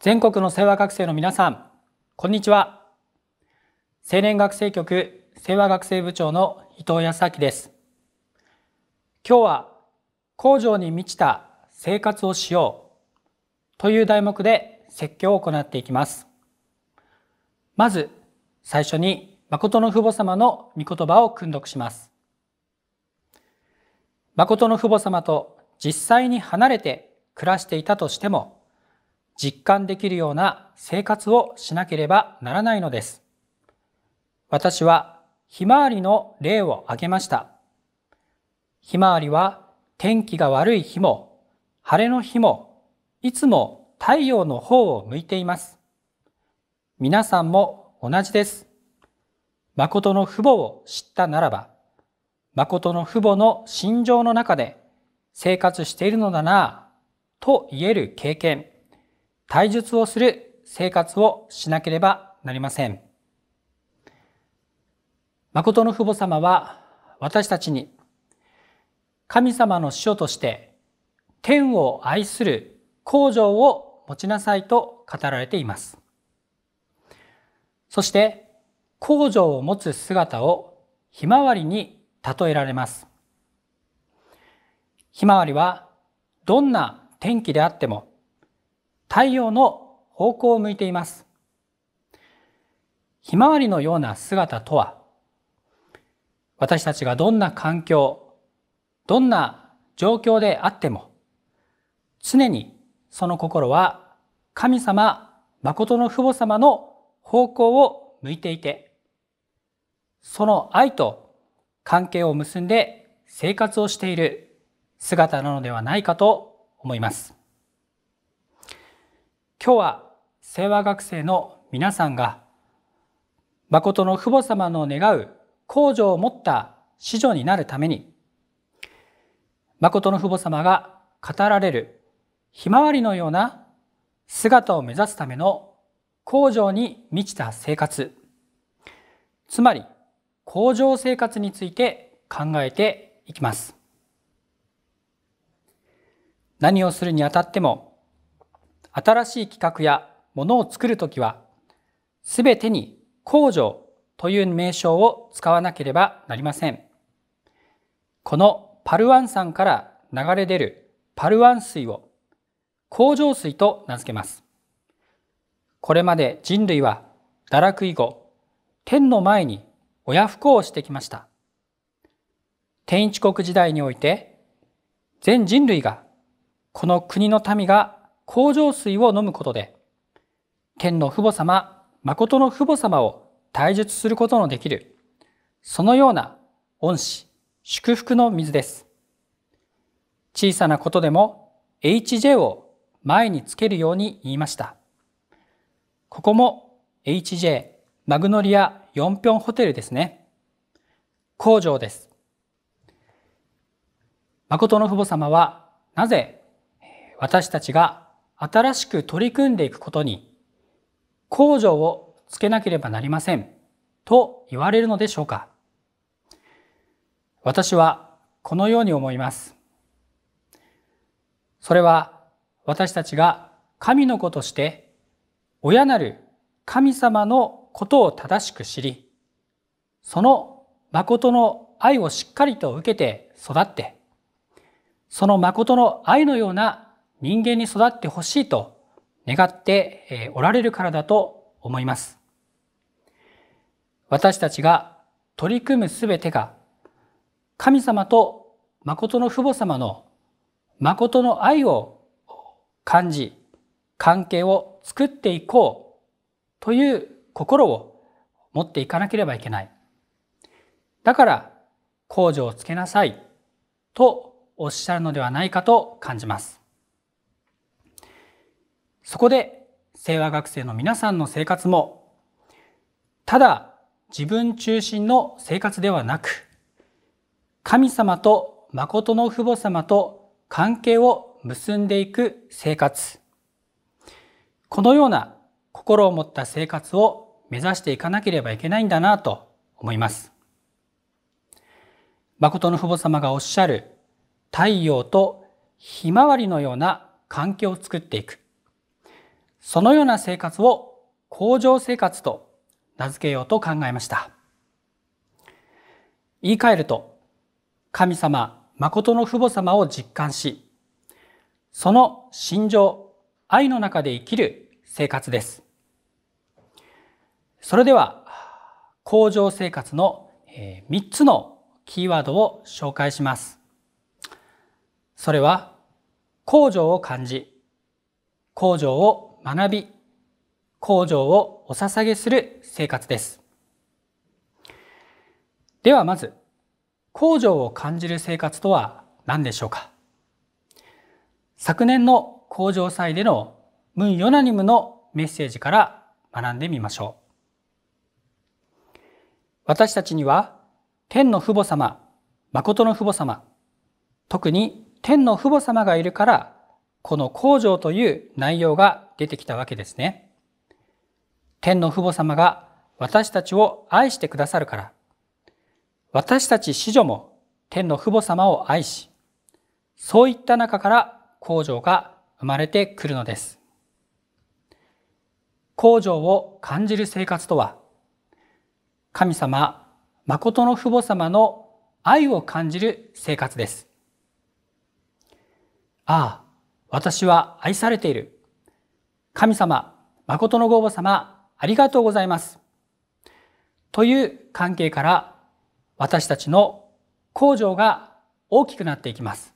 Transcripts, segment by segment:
全国の清和学生の皆さん、こんにちは。青年学生局清和学生部長の伊藤康明です。今日は、工場に満ちた生活をしようという題目で説教を行っていきます。まず、最初に誠の父母様の御言葉を訓読します。誠の父母様と実際に離れて暮らしていたとしても、実感できるような生活をしなければならないのです。私はひまわりの例を挙げました。ひまわりは天気が悪い日も晴れの日もいつも太陽の方を向いています。皆さんも同じです。誠の父母を知ったならば、誠の父母の心情の中で生活しているのだなぁと言える経験。体術をする生活をしなければなりません。誠の父母様は私たちに神様の師匠として天を愛する工場を持ちなさいと語られています。そして工場を持つ姿をひまわりに例えられます。ひまわりはどんな天気であっても太陽の方向を向いています。ひまわりのような姿とは、私たちがどんな環境、どんな状況であっても、常にその心は神様、誠の父母様の方向を向いていて、その愛と関係を結んで生活をしている姿なのではないかと思います。今日は清和学生の皆さんが誠の父母様の願う工場を持った子女になるために誠の父母様が語られるひまわりのような姿を目指すための工場に満ちた生活つまり工場生活について考えていきます何をするにあたっても新しい企画やものを作るときは、すべてに工場という名称を使わなければなりません。このパルワン山から流れ出るパルワン水を工場水と名付けます。これまで人類は堕落以後、天の前に親不孝をしてきました。天一国時代において、全人類がこの国の民が工場水を飲むことで、天の父母様、誠の父母様を退術することのできる、そのような恩師、祝福の水です。小さなことでも HJ を前につけるように言いました。ここも HJ マグノリアヨンピョンホテルですね。工場です。誠の父母様はなぜ私たちが新しく取り組んでいくことに工場をつけなければなりませんと言われるのでしょうか私はこのように思います。それは私たちが神の子として親なる神様のことを正しく知り、その誠の愛をしっかりと受けて育って、その誠の愛のような人間に育ってほしいと願っておられるからだと思います。私たちが取り組むすべてが神様と誠の父母様の誠の愛を感じ関係を作っていこうという心を持っていかなければいけない。だから控除をつけなさいとおっしゃるのではないかと感じます。そこで清和学生の皆さんの生活もただ自分中心の生活ではなく神様と誠の父母様と関係を結んでいく生活このような心を持った生活を目指していかなければいけないんだなと思います誠の父母様がおっしゃる太陽とひまわりのような関係を作っていくそのような生活を向上生活と名付けようと考えました。言い換えると、神様、誠の父母様を実感し、その心情、愛の中で生きる生活です。それでは、向上生活の3つのキーワードを紹介します。それは、向上を感じ、向上を学び向上をお捧げする生活ですではまず向上を感じる生活とは何でしょうか昨年の向上祭でのムン・ヨナニムのメッセージから学んでみましょう私たちには天の父母様誠の父母様特に天の父母様がいるからこの工場という内容が出てきたわけですね。天の父母様が私たちを愛してくださるから、私たち子女も天の父母様を愛し、そういった中から工場が生まれてくるのです。工場を感じる生活とは、神様、誠の父母様の愛を感じる生活です。ああ、私は愛されている。神様、誠のご母様、ありがとうございます。という関係から私たちの工場が大きくなっていきます。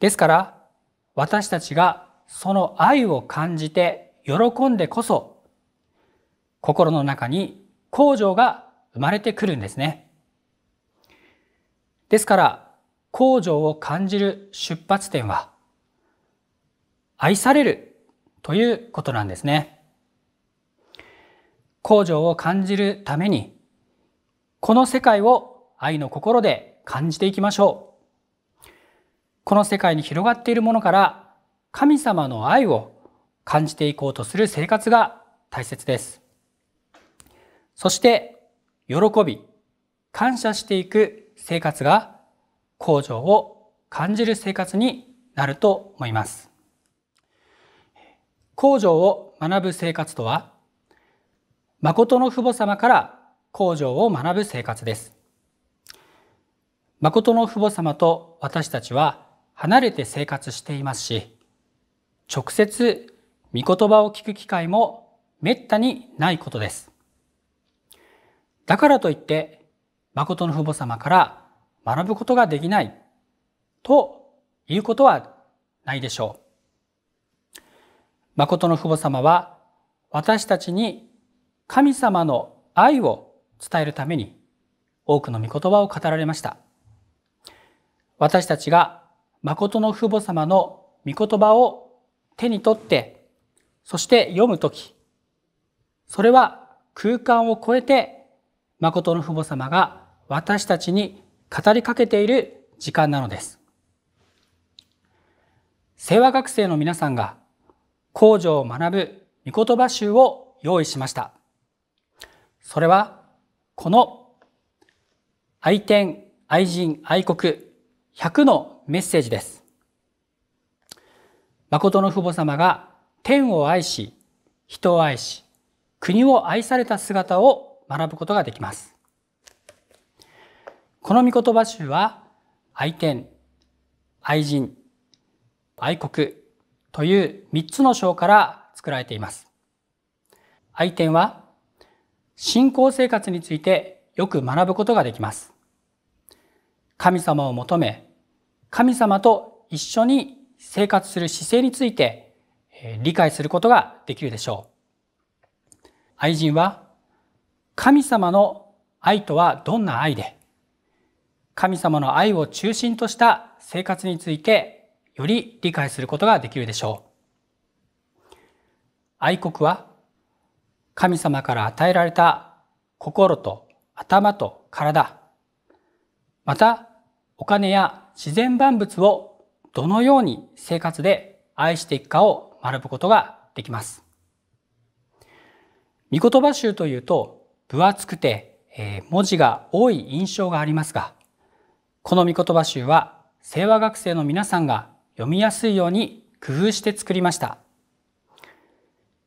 ですから私たちがその愛を感じて喜んでこそ心の中に工場が生まれてくるんですね。ですから工場を感じる出発点は愛されるということなんですね。工場を感じるために、この世界を愛の心で感じていきましょう。この世界に広がっているものから神様の愛を感じていこうとする生活が大切です。そして、喜び、感謝していく生活が、向上を感じる生活になると思います。工場を学ぶ生活とは誠の父母様から工場を学ぶ生活です誠の父母様と私たちは離れて生活していますし直接御言葉を聞く機会も滅多にないことですだからといって誠の父母様から学ぶことができないということはないでしょう誠の父母様は私たちに神様の愛を伝えるために多くの御言葉を語られました。私たちが誠の父母様の御言葉を手に取って、そして読むとき、それは空間を超えて誠の父母様が私たちに語りかけている時間なのです。清和学生の皆さんが工場を学ぶ御言葉集を用意しました。それは、この愛天、愛人、愛国100のメッセージです。誠の父母様が天を愛し、人を愛し、国を愛された姿を学ぶことができます。この御言葉集は、愛天、愛人、愛国、という3つの章から作られています。愛点は、信仰生活についてよく学ぶことができます。神様を求め、神様と一緒に生活する姿勢について理解することができるでしょう。愛人は、神様の愛とはどんな愛で、神様の愛を中心とした生活についてより理解することができるでしょう。愛国は神様から与えられた心と頭と体、またお金や自然万物をどのように生活で愛していくかを学ぶことができます。御言葉集というと分厚くて、え文字が多い印象がありますが、この御言葉集は清和学生の皆さんが読みやすいように工夫して作りました。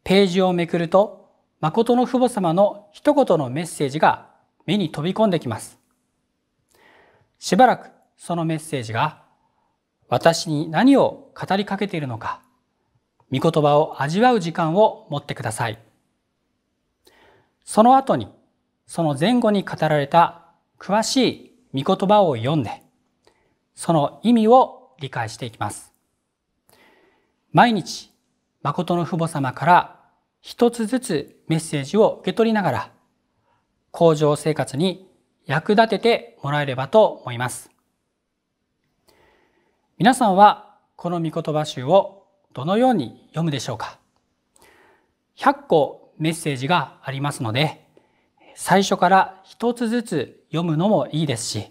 ページをめくると、誠の父母様の一言のメッセージが目に飛び込んできます。しばらくそのメッセージが私に何を語りかけているのか、御言葉を味わう時間を持ってください。その後に、その前後に語られた詳しい御言葉を読んで、その意味を理解していきます。毎日、誠の父母様から一つずつメッセージを受け取りながら、工場生活に役立ててもらえればと思います。皆さんはこの御言葉集をどのように読むでしょうか ?100 個メッセージがありますので、最初から一つずつ読むのもいいですし、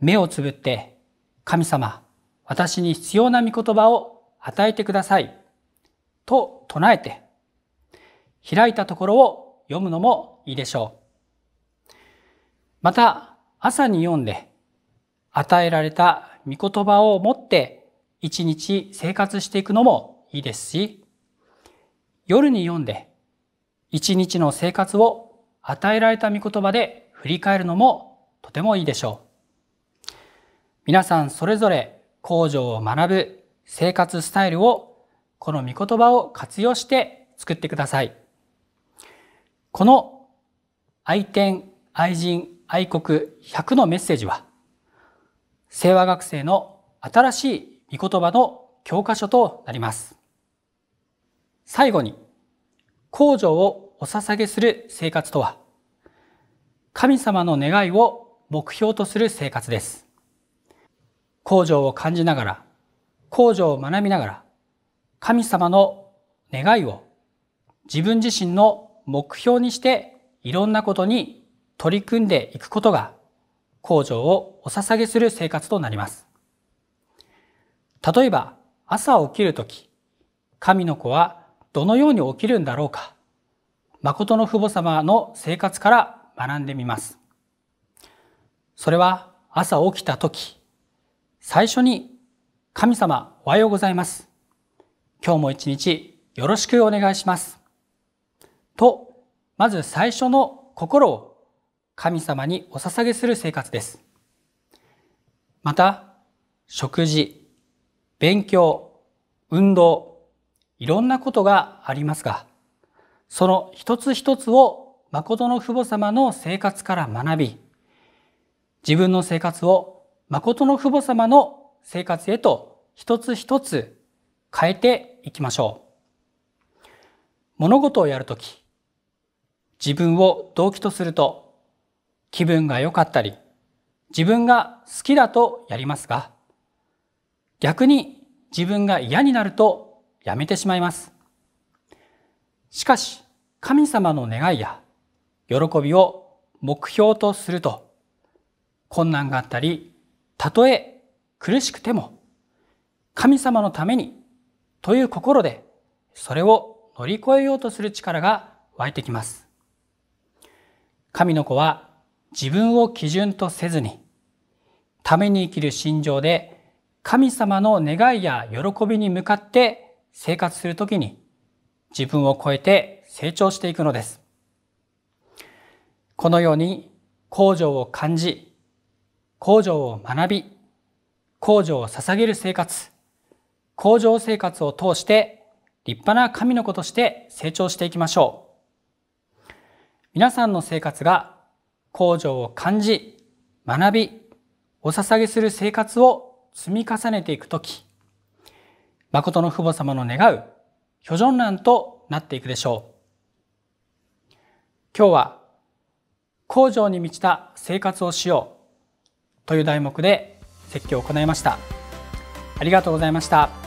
目をつぶって神様、私に必要な御言葉を与えてください。と唱えて、開いたところを読むのもいいでしょう。また、朝に読んで、与えられた御言葉を持って一日生活していくのもいいですし、夜に読んで一日の生活を与えられた御言葉で振り返るのもとてもいいでしょう。皆さんそれぞれ工場を学ぶ生活スタイルをこの御言葉を活用して作ってください。この愛犬、愛人、愛国100のメッセージは、清和学生の新しい御言葉の教科書となります。最後に、工場をお捧げする生活とは、神様の願いを目標とする生活です。工場を感じながら、工場を学びながら、神様の願いを自分自身の目標にしていろんなことに取り組んでいくことが工場をお捧げする生活となります。例えば朝起きるとき、神の子はどのように起きるんだろうか、誠の父母様の生活から学んでみます。それは朝起きたとき、最初に神様おはようございます。今日も一日よろしくお願いします。と、まず最初の心を神様にお捧げする生活です。また、食事、勉強、運動、いろんなことがありますが、その一つ一つを誠の父母様の生活から学び、自分の生活を誠の父母様の生活へと一つ一つ変えていきましょう。物事をやるとき、自分を動機とすると気分が良かったり、自分が好きだとやりますが、逆に自分が嫌になるとやめてしまいます。しかし、神様の願いや喜びを目標とすると、困難があったり、たとえ苦しくても神様のためにという心でそれを乗り越えようとする力が湧いてきます。神の子は自分を基準とせずにために生きる心情で神様の願いや喜びに向かって生活するときに自分を超えて成長していくのです。このように工場を感じ工場を学び、工場を捧げる生活、工場生活を通して立派な神の子として成長していきましょう。皆さんの生活が工場を感じ、学び、お捧げする生活を積み重ねていくとき、誠の父母様の願う、巨ョ難となっていくでしょう。今日は、工場に満ちた生活をしよう。という題目で説教を行いましたありがとうございました